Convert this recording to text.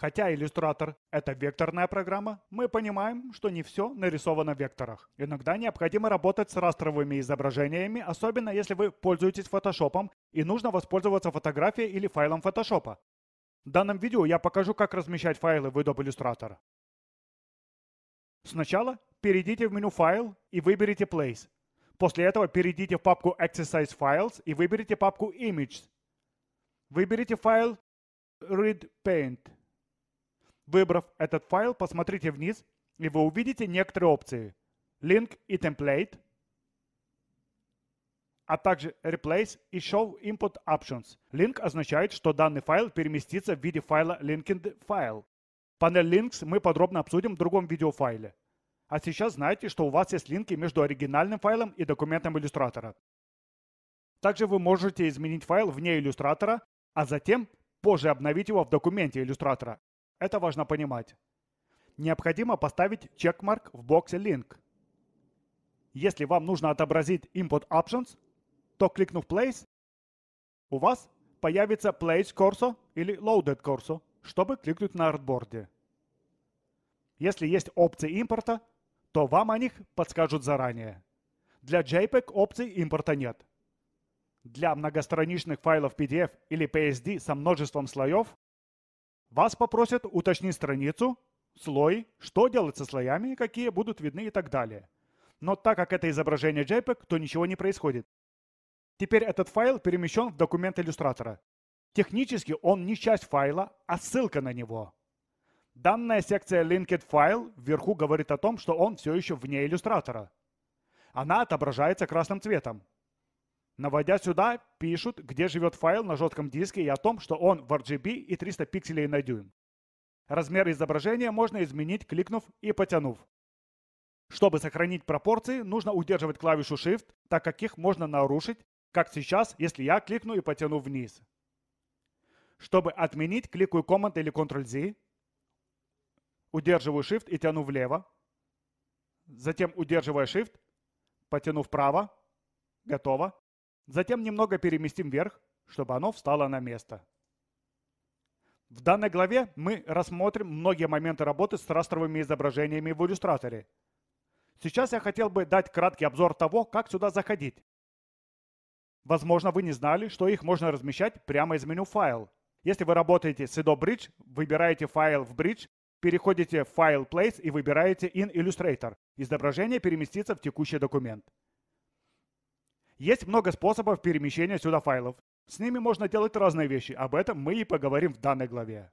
Хотя иллюстратор — это векторная программа, мы понимаем, что не все нарисовано в векторах. Иногда необходимо работать с растровыми изображениями, особенно если вы пользуетесь фотошопом и нужно воспользоваться фотографией или файлом фотошопа. В данном видео я покажу, как размещать файлы в Adobe Illustrator. Сначала перейдите в меню «Файл» и выберите «Place». После этого перейдите в папку «Exercise Files» и выберите папку «Image». Выберите файл «Read Paint». Выбрав этот файл, посмотрите вниз, и вы увидите некоторые опции. Link и Template, а также Replace и Show Input Options. Link означает, что данный файл переместится в виде файла linked file. Панель Links мы подробно обсудим в другом видеофайле. А сейчас знайте, что у вас есть линки между оригинальным файлом и документом иллюстратора. Также вы можете изменить файл вне иллюстратора, а затем позже обновить его в документе иллюстратора. Это важно понимать. Необходимо поставить чекмарк в боксе Link. Если вам нужно отобразить Input Options, то кликнув Place, у вас появится Place Cursor или Loaded Cursor, чтобы кликнуть на артборде. Если есть опции импорта, то вам о них подскажут заранее. Для JPEG опций импорта нет. Для многостраничных файлов PDF или PSD со множеством слоев вас попросят уточнить страницу, слой, что делать со слоями, какие будут видны и так далее. Но так как это изображение JPEG, то ничего не происходит. Теперь этот файл перемещен в документ иллюстратора. Технически он не часть файла, а ссылка на него. Данная секция Linked File вверху говорит о том, что он все еще вне иллюстратора. Она отображается красным цветом наводя сюда, пишут, где живет файл на жестком диске и о том, что он в RGB и 300 пикселей на дюйм. Размер изображения можно изменить, кликнув и потянув. Чтобы сохранить пропорции, нужно удерживать клавишу Shift, так как их можно нарушить, как сейчас, если я кликну и потяну вниз. Чтобы отменить, кликаю Command или Ctrl-Z, удерживаю Shift и тяну влево, затем удерживая Shift, потяну вправо, готово. Затем немного переместим вверх, чтобы оно встало на место. В данной главе мы рассмотрим многие моменты работы с растровыми изображениями в иллюстраторе. Сейчас я хотел бы дать краткий обзор того, как сюда заходить. Возможно, вы не знали, что их можно размещать прямо из меню «Файл». Если вы работаете с Adobe Bridge, выбираете файл в Bridge, переходите в «File Place» и выбираете «In Illustrator». Изображение переместится в текущий документ. Есть много способов перемещения сюда файлов. С ними можно делать разные вещи, об этом мы и поговорим в данной главе.